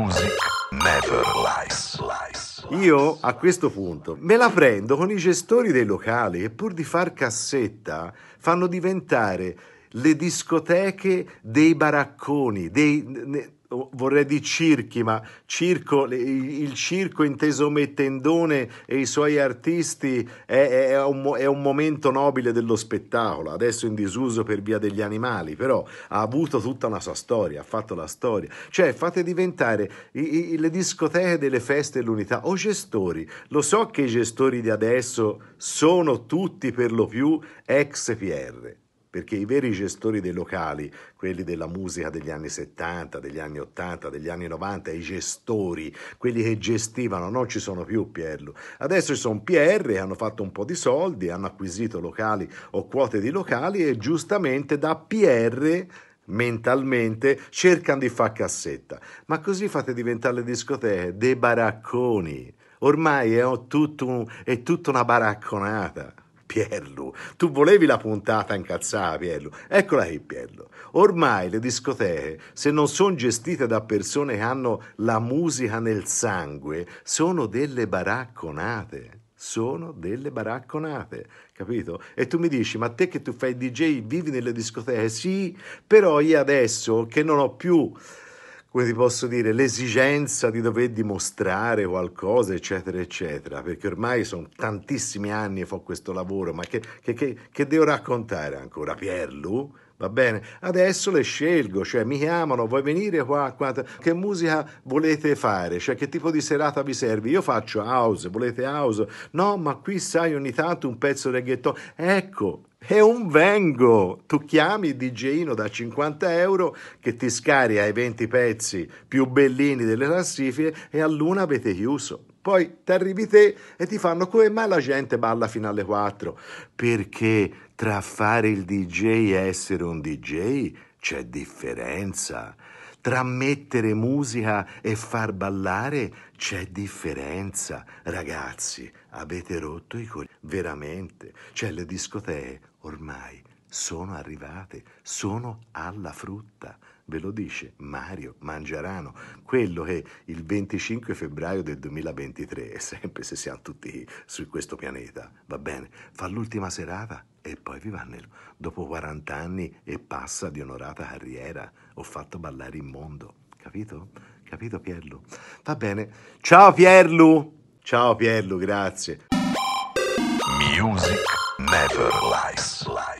Music never lies. lies. Io a questo punto me la prendo con i gestori dei locali che pur di far cassetta fanno diventare le discoteche dei baracconi, dei, vorrei dire circhi, ma circo, il circo inteso Mettendone e i suoi artisti è, è, un, è, un, momento nobile dello spettacolo, adesso in disuso per via degli animali, però ha avuto tutta una sua storia, ha fatto la storia. Cioè fate diventare i, i, le discoteche delle feste dell'unità o gestori. Lo so che i gestori di adesso sono tutti per lo più ex PR perché i veri gestori dei locali, quelli della musica degli anni 70, degli anni 80, degli anni 90, i gestori, quelli che gestivano, non ci sono più Pierlo. Adesso ci sono PR hanno fatto un po' di soldi, hanno acquisito locali o quote di locali e giustamente da PR mentalmente cercano di far cassetta. Ma così fate diventare le discoteche dei baracconi. Ormai è, tutto, è tutta una baracconata. Pierlu, tu volevi la puntata incazzata, Pierlu. Eccola qui, Pierlu. Ormai le discoteche, se non sono gestite da persone che hanno la musica nel sangue, sono delle baracconate. Sono delle baracconate, capito? E tu mi dici, ma te che tu fai DJ, vivi nelle discoteche? Sì, però io adesso che non ho più come ti posso dire, l'esigenza di dover dimostrare qualcosa, eccetera, eccetera, perché ormai sono tantissimi anni che fa questo lavoro, ma che, che, che, che devo raccontare ancora? Pierlu? va bene? Adesso le scelgo, cioè mi chiamano, vuoi venire qua, qua, che musica volete fare, cioè che tipo di serata vi serve? Io faccio house, volete house? No, ma qui sai ogni tanto un pezzo reggaeton, ecco, è un vengo. Tu chiami DJino da 50 euro che ti scaria i 20 pezzi più bellini delle classifiche e all'una avete chiuso poi ti arrivi te e ti fanno come mai la gente balla fino alle 4. Perché tra fare il DJ e essere un DJ c'è differenza. Tra mettere musica e far ballare c'è differenza. Ragazzi, avete rotto i coglioni. Veramente. Cioè, le discoteche ormai sono arrivate, sono alla frutta ve lo dice Mario Mangiarano, quello che il 25 febbraio del 2023, e sempre se siamo tutti su questo pianeta, va bene, fa l'ultima serata e poi vi Vivannello, dopo 40 anni e passa di onorata carriera, ho fatto ballare il mondo, capito? Capito Pierlu? Va bene, ciao Pierlu! Ciao Pierlu, grazie. Music never lies. lies.